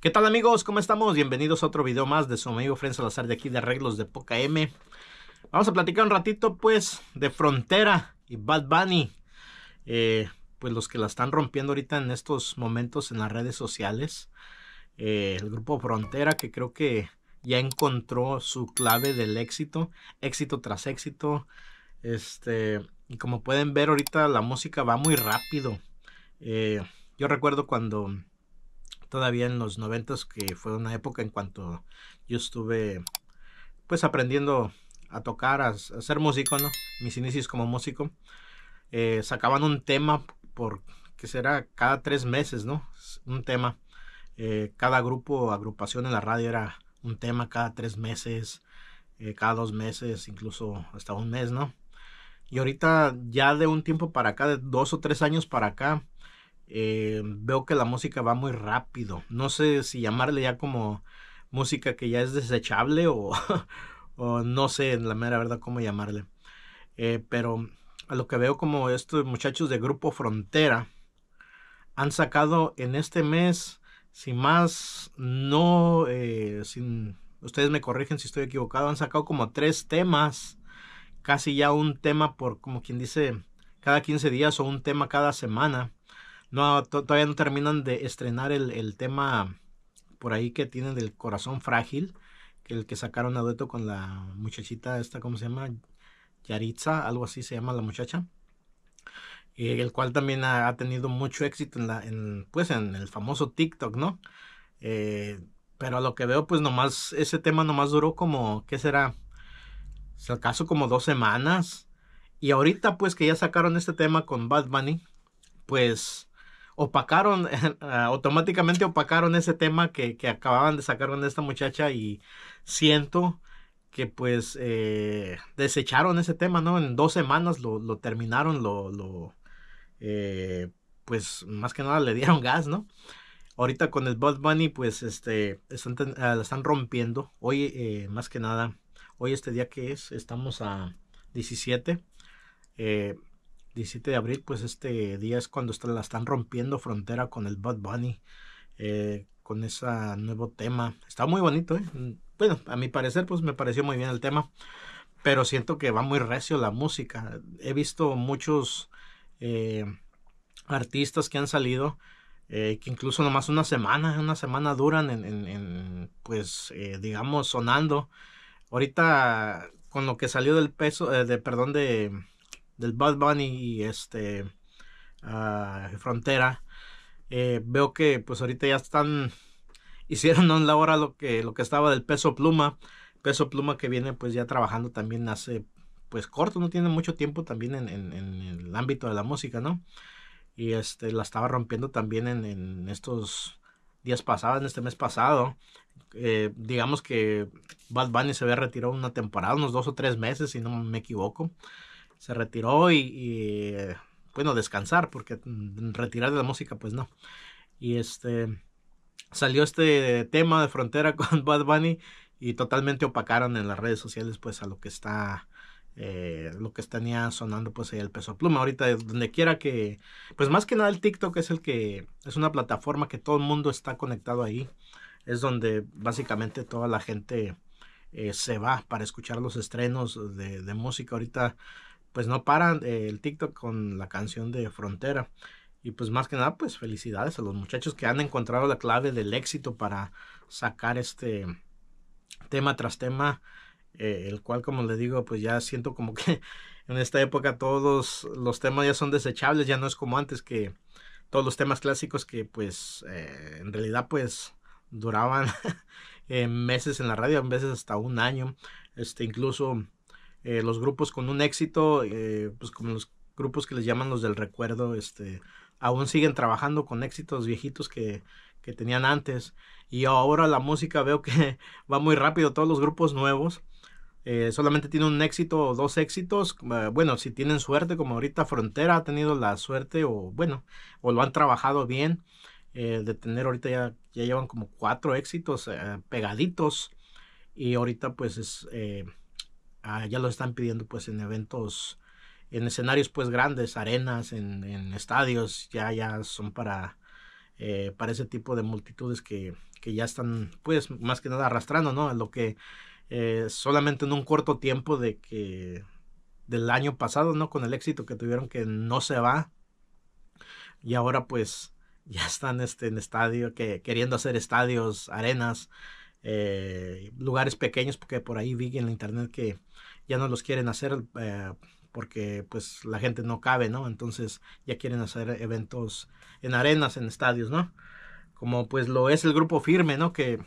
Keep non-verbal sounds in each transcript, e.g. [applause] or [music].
¿Qué tal amigos? ¿Cómo estamos? Bienvenidos a otro video más de su amigo Fren Salazar de aquí de Arreglos de Poca M. Vamos a platicar un ratito pues de Frontera y Bad Bunny. Eh, pues los que la están rompiendo ahorita en estos momentos en las redes sociales. Eh, el grupo Frontera que creo que ya encontró su clave del éxito. Éxito tras éxito. Este, y como pueden ver ahorita la música va muy rápido. Eh, yo recuerdo cuando todavía en los noventas, que fue una época en cuanto yo estuve pues aprendiendo a tocar, a, ser músico, ¿no? Mis inicios como músico. Eh, sacaban un tema por, que será cada tres meses, ¿no? Un tema. Eh, cada grupo agrupación en la radio era un tema cada tres meses, eh, cada dos meses, incluso hasta un mes, ¿no? Y ahorita ya de un tiempo para acá, de dos o tres años para acá, eh, veo que la música va muy rápido. No sé si llamarle ya como música que ya es desechable o, [laughs] no sé, en la mera verdad, cómo llamarle. Eh, pero a lo que veo como estos muchachos de Grupo Frontera han sacado en este mes, sin más, no, eh, ustedes me corrigen si estoy equivocado, han sacado como tres temas, casi ya un tema por, como quien dice, cada 15 días o un tema cada semana. No, todavía no terminan de estrenar el, tema por ahí que tienen del corazón frágil, que el que sacaron a dueto con la muchachita esta, ¿cómo se llama? Yaritza, algo así se llama la muchacha. Y eh, el cual también ha, tenido mucho éxito en, la, pues en el famoso TikTok, ¿no? Eh, pero a lo que veo, pues nomás, ese tema nomás duró como, ¿qué será? Si acaso como dos semanas. Y ahorita pues que ya sacaron este tema con Bad Bunny, pues opacaron, [laughs] ah, automáticamente opacaron ese tema que, acababan de sacar con esta muchacha y siento que pues eh, desecharon ese tema, ¿no? En dos semanas lo, terminaron, lo, lo eh, pues más que nada le dieron gas, ¿no? Ahorita con el Bud Bunny pues este, están, ah, la están rompiendo. Hoy eh, más que nada, hoy este día que es, estamos a 17. 17 de abril, pues este día es cuando la están rompiendo frontera con el Bad Bunny, eh, con ese nuevo tema. Está muy bonito, ¿eh? Mm, bueno, a mi parecer, pues me pareció muy bien el tema, pero siento que va muy recio la música. He visto muchos eh, artistas que han salido. Eh, que incluso nomás una semana, una semana duran en, pues, digamos, sonando. Ahorita, con lo que salió del peso, de, perdón, de del Bad Bunny y este ah, Frontera, eh, veo que pues ahorita ya están, hicieron en la hora lo que, lo que estaba del peso pluma, peso pluma que viene pues ya trabajando también hace pues corto, no tiene mucho tiempo también en, el ámbito de la música, ¿no? Y este, la estaba rompiendo también en, estos días pasados, en este mes pasado. Eh, digamos que Bad Bunny se había retirado una temporada, unos dos o tres meses, si no me equivoco se retiró y, eh, bueno, descansar, porque mm, retirar de la música, pues no. Y este, salió este tema de frontera [laughs] con Bad Bunny y totalmente opacaron en las redes sociales, pues a lo que está, eh, lo que tenía sonando, pues ahí el peso pluma. Ahorita, eh, donde quiera que, pues más que nada el TikTok es el que, es una plataforma que todo el mundo está conectado ahí. Es donde básicamente toda la gente se va para escuchar los estrenos de, de música. Ahorita, pues no paran eh, el TikTok con la canción de Frontera. Y pues más que nada, pues felicidades a los muchachos que han encontrado la clave del éxito para sacar este tema tras tema, eh, el cual como les digo, pues ya siento como que [laughs] en esta época todos los temas ya son desechables, ya no es como antes que todos los temas clásicos que pues eh, en realidad pues duraban [laughs] meses en la radio, a veces hasta un año, este incluso eh, los grupos con un éxito, eh, pues como los grupos que les llaman los del recuerdo, este, aún siguen trabajando con éxitos viejitos que, tenían antes. Y ahora la música veo que [laughs] va muy rápido, todos los grupos nuevos. Eh, solamente tienen un éxito o dos éxitos. bueno, si tienen suerte, como ahorita Frontera ha tenido la suerte o bueno, o lo han trabajado bien, de tener ahorita ya, ya, llevan como cuatro éxitos pegaditos. Y ahorita pues es, Ah, ya lo están pidiendo pues en eventos, en escenarios pues grandes, arenas, en, estadios, ya, ya son para, eh, para ese tipo de multitudes que, ya están pues más que nada arrastrando, ¿no? Lo que eh, solamente en un corto tiempo de que del año pasado, ¿no? Con el éxito que tuvieron que no se va. Y ahora pues ya están este, en estadio, que, queriendo hacer estadios, arenas. Eh, lugares pequeños, porque por ahí vi en la internet que ya no los quieren hacer eh, porque pues la gente no cabe, ¿no? Entonces ya quieren hacer eventos en arenas, en estadios, ¿no? Como pues lo es el grupo firme, ¿no? Que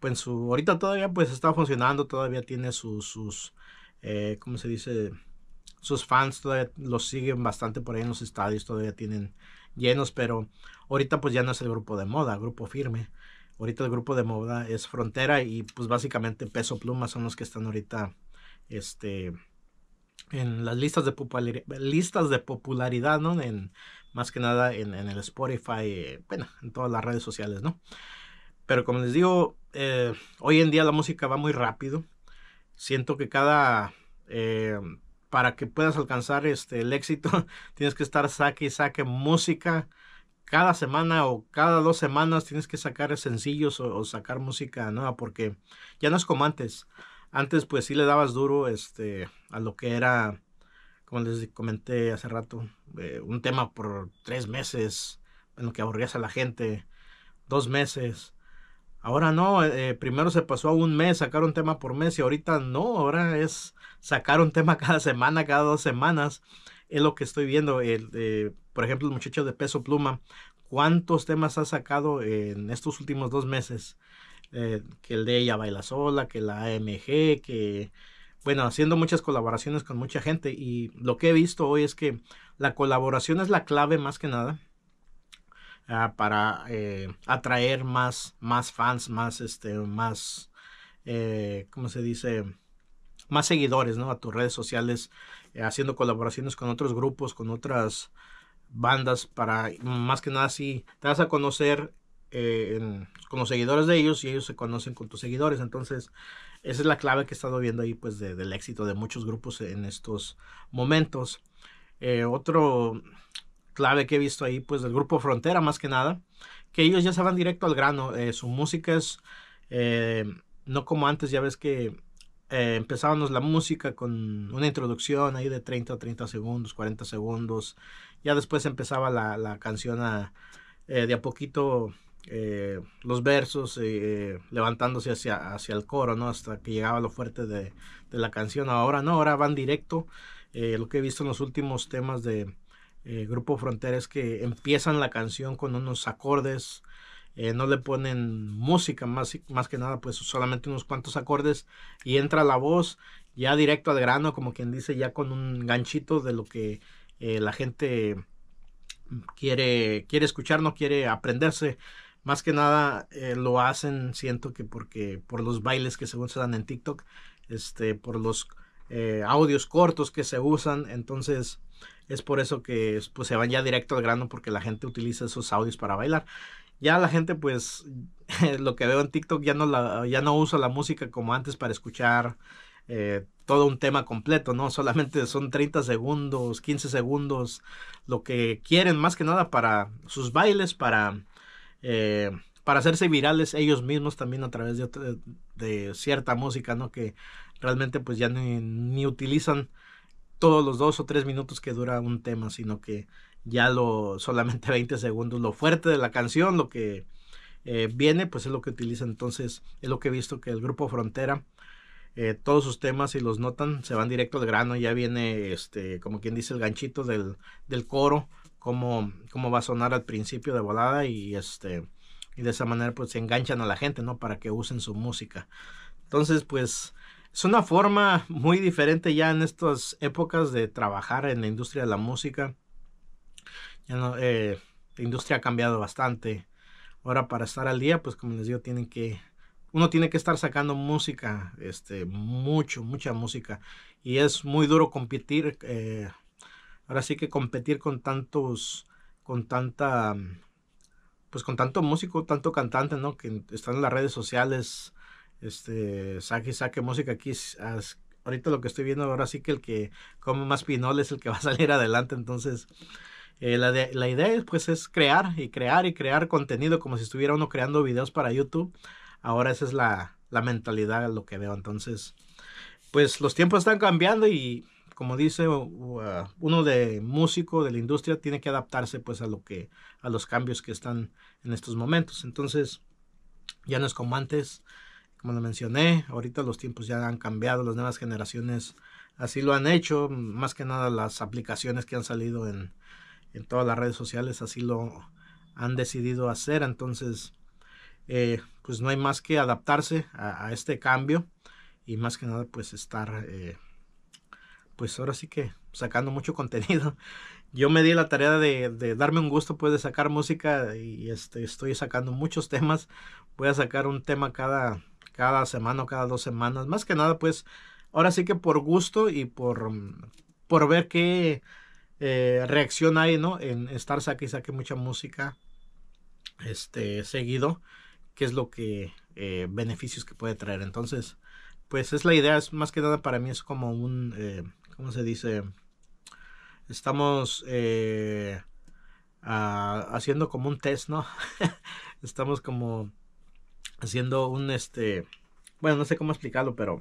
pues su, ahorita todavía pues está funcionando, todavía tiene sus, sus eh, ¿cómo se dice? Sus fans todavía los siguen bastante por ahí en los estadios, todavía tienen llenos, pero ahorita pues ya no es el grupo de moda, grupo firme ahorita el grupo de moda es Frontera y pues básicamente Peso Pluma son los que están ahorita este, en las listas de, popularidad, listas de popularidad, ¿no? En, más que nada en, el Spotify, eh, bueno, en todas las redes sociales, ¿no? Pero como les digo, eh, hoy en día la música va muy rápido. Siento que cada... Eh, para que puedas alcanzar este, el éxito, [laughs] tienes que estar saque y saque música cada semana o cada dos semanas tienes que sacar sencillos o, sacar música nueva porque ya no es como antes. Antes pues sí le dabas duro este a lo que era, como les comenté hace rato, eh, un tema por tres meses, en lo que aburrías a la gente, dos meses. Ahora no, eh, primero se pasó a un mes sacar un tema por mes y ahorita no, ahora es sacar un tema [laughs] cada semana, cada dos semanas. Es lo que estoy viendo. El, eh, por ejemplo, el muchacho de peso pluma, ¿cuántos temas ha sacado en estos últimos dos meses? Eh, que el de ella baila sola, que la AMG, que bueno, haciendo muchas colaboraciones con mucha gente y lo que he visto hoy es que la colaboración es la clave más que nada ah, para eh, atraer más, más fans, más, este, más, eh, ¿cómo se dice? Más seguidores, ¿no? A tus redes sociales, haciendo colaboraciones con otros grupos, con otras bandas para más que nada si te vas a conocer eh, con los seguidores de ellos y ellos se conocen con tus seguidores. Entonces, esa es la clave que he estado viendo ahí, pues, del éxito de muchos grupos en estos momentos. Eh, otro clave que he visto ahí, pues, del grupo Frontera, más que nada, que ellos ya se van directo al grano. Eh, su música es, no como antes, ya ves que empezábamos la música con una introducción ahí de 30 a 30 segundos, 40 segundos, ya después empezaba la, canción a, eh, de a poquito eh, los versos eh, levantándose hacia, hacia el coro, ¿no? Hasta que llegaba lo fuerte de, la canción. Ahora no, ahora van directo. lo que he visto en los últimos temas de Grupo Frontera es que empiezan la canción con unos acordes. no le ponen música, más, más que nada, pues solamente unos cuantos acordes y entra la voz ya directo al grano, como quien dice, ya con un ganchito de lo que eh, la gente quiere, quiere no quiere aprenderse. Más que nada eh, lo hacen, siento que porque por los bailes que se dan en TikTok, este, por los eh, audios cortos que se usan, entonces es por eso que pues, se van ya directo al grano porque la gente utiliza esos audios para bailar. Ya la gente pues [laughs] lo que veo en TikTok ya no, la, ya no usa la música como antes para escuchar todo un tema completo, ¿no? Solamente son 30 segundos, 15 segundos, lo que quieren más que nada para sus bailes, para, eh, para hacerse virales ellos mismos también a través de, de, cierta música, ¿no? Que realmente pues ya ni, utilizan todos los dos o tres minutos que dura un tema, sino que ya lo solamente 20 [laughs] segundos, lo fuerte de la canción, lo que eh, viene, pues es lo que utilizan. Entonces, es lo que he visto que el grupo Frontera eh, todos sus temas, y los notan, se van directo al grano, ya viene, este, como quien dice, el ganchito del, coro, cómo, cómo va a sonar al principio de volada y, este, y de esa manera pues se enganchan a la gente, ¿no? Para que usen su música. Entonces, pues es una forma muy diferente ya en estas épocas de trabajar en la industria de la música. Ya eh, la industria ha cambiado bastante. Ahora para estar al día, pues como les digo, tienen que uno tiene que estar sacando música, este, mucho, mucha música. Y es muy duro competir, eh, ahora sí que competir con tantos, con tanta, pues con tanto músico, tanto cantante, ¿no? Que están en las redes sociales, este, saque, saque música aquí. ahorita lo que estoy viendo ahora sí que el que come más pinol es el que va a salir [laughs] adelante, entonces... Eh, la, la idea pues es crear y crear y crear contenido como si estuviera uno creando videos para YouTube ahora esa es la, mentalidad, lo que veo. Entonces, pues los tiempos están cambiando y como dice ah, uno de músico de la industria tiene que adaptarse pues a lo que a los cambios que están en estos momentos entonces ya no es como antes como lo mencioné ahorita los tiempos ya han cambiado las nuevas generaciones así lo han hecho más que nada las aplicaciones que han salido en, en todas las redes sociales así lo han decidido hacer entonces eh, pues no hay más que adaptarse a, este cambio y más que nada pues estar eh, pues ahora sí que sacando mucho [laughs] contenido. Yo me di la tarea de, darme un gusto pues de sacar música y este, estoy sacando muchos temas. Voy a sacar un tema cada, cada semana o cada dos semanas. Más que nada pues ahora sí que por gusto y por, por ver qué eh, reacción hay, ¿no? En estar saque y saque mucha música este, seguido qué es lo que eh, beneficios que puede traer. Entonces, pues es la idea, es más que nada para mí es como un, eh, ¿cómo se dice? Estamos eh, ah, haciendo como un test, ¿no? [laughs] Estamos como haciendo un, este, bueno, no sé cómo explicarlo, pero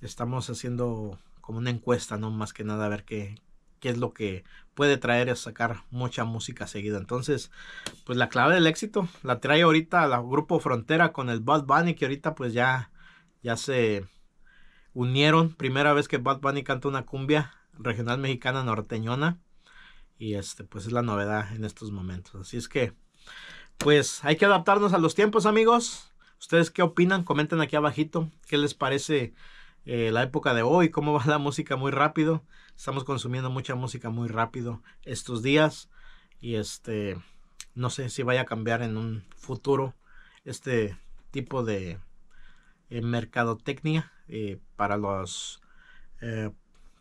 estamos haciendo como una encuesta, ¿no? Más que nada a ver qué, que es lo que puede traer es sacar mucha música seguida. Entonces, pues la clave del éxito la trae ahorita la grupo Frontera con el Bad Bunny, que ahorita pues ya, ya se unieron. Primera vez que Bad Bunny canta una cumbia regional mexicana norteñona. Y este, pues es la novedad en estos momentos. Así es que, pues hay que adaptarnos a los tiempos, amigos. ¿Ustedes qué opinan? Comenten aquí abajito. ¿Qué les parece eh, la época de hoy? ¿Cómo va la música muy rápido? Estamos consumiendo mucha música muy rápido estos días y este no sé si vaya a cambiar en un futuro este tipo de eh, mercadotecnia eh, para los eh,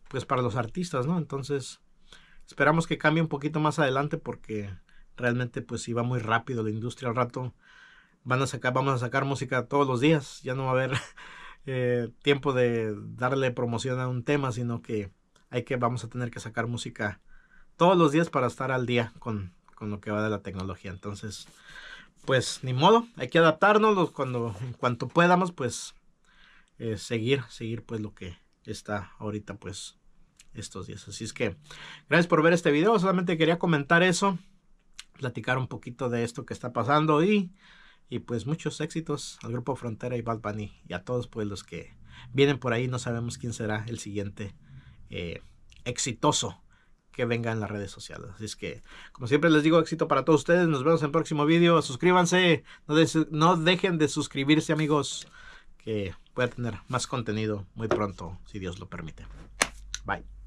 pues para los artistas, ¿no? Entonces esperamos que cambie un poquito más adelante porque realmente pues va muy rápido la industria al rato van a sacar vamos a sacar música todos los días ya no va a haber [laughs] tiempo de darle promoción a un tema sino que hay que, vamos a tener que sacar música todos los días para estar al día con, lo que va de la tecnología. Entonces, pues ni modo, hay que adaptarnos cuando, en cuanto podamos, pues eh, seguir, seguir pues lo que está ahorita pues estos días. Así es que gracias por ver este video, solamente quería comentar eso, platicar un poquito de esto que está pasando y, y pues muchos éxitos al Grupo Frontera y Bad y a todos pues los que vienen por ahí, no sabemos quién será el siguiente eh, exitoso que venga en las redes sociales. Así es que, como siempre les digo, éxito para todos ustedes. Nos vemos en el próximo video. Suscríbanse. No, no dejen de suscribirse, amigos, que pueda tener más contenido muy pronto, si Dios lo permite. Bye.